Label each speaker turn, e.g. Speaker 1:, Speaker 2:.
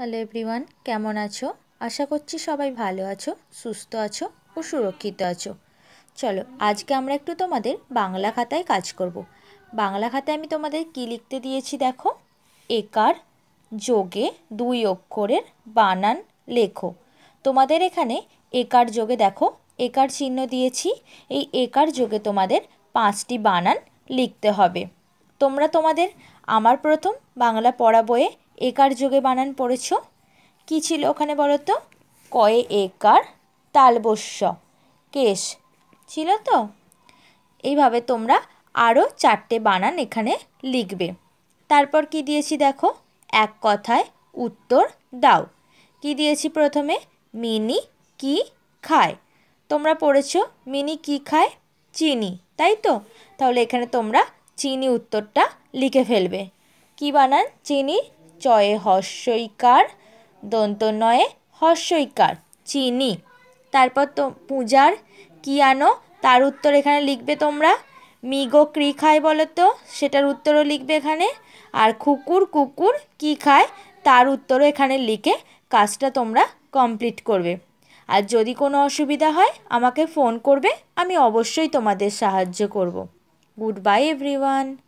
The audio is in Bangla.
Speaker 1: হ্যালো এভরিওয়ান কেমন আছো আশা করছি সবাই ভালো আছো সুস্থ আছো ও সুরক্ষিত আছো চলো আজকে আমরা একটু তোমাদের বাংলা খাতায় কাজ করব। বাংলা খাতায় আমি তোমাদের কি লিখতে দিয়েছি দেখো একার যোগে দুই অক্ষরের বানান লেখো তোমাদের এখানে একার যোগে দেখো একার চিহ্ন দিয়েছি এই একার যোগে তোমাদের পাঁচটি বানান লিখতে হবে তোমরা তোমাদের আমার প্রথম বাংলা পড়া বইয়ে একার যোগে বানান পড়েছ কী ছিল ওখানে বলো তো কয়ে একার তালবস্য কেশ ছিল তো এইভাবে তোমরা আরও চারটে বানান এখানে লিখবে তারপর কি দিয়েছি দেখো এক কথায় উত্তর দাও কি দিয়েছি প্রথমে মিনি কি খায় তোমরা পড়েছ মিনি কি খায় চিনি তাই তো তাহলে এখানে তোমরা চিনি উত্তরটা লিখে ফেলবে কি বানান চিনি চয়ে হস্যইকার দন্ত নয়ে হস্যইকার চিনি তারপর তো পূজার কি আনো তার উত্তর এখানে লিখবে তোমরা মিগো ক্রি খায় বলো তো সেটার উত্তরও লিখবে এখানে আর কুকুর কুকুর কি খায় তার উত্তরও এখানে লিখে কাজটা তোমরা কমপ্লিট করবে আর যদি কোনো অসুবিধা হয় আমাকে ফোন করবে আমি অবশ্যই তোমাদের সাহায্য করব গুড বাই এভরিওয়ান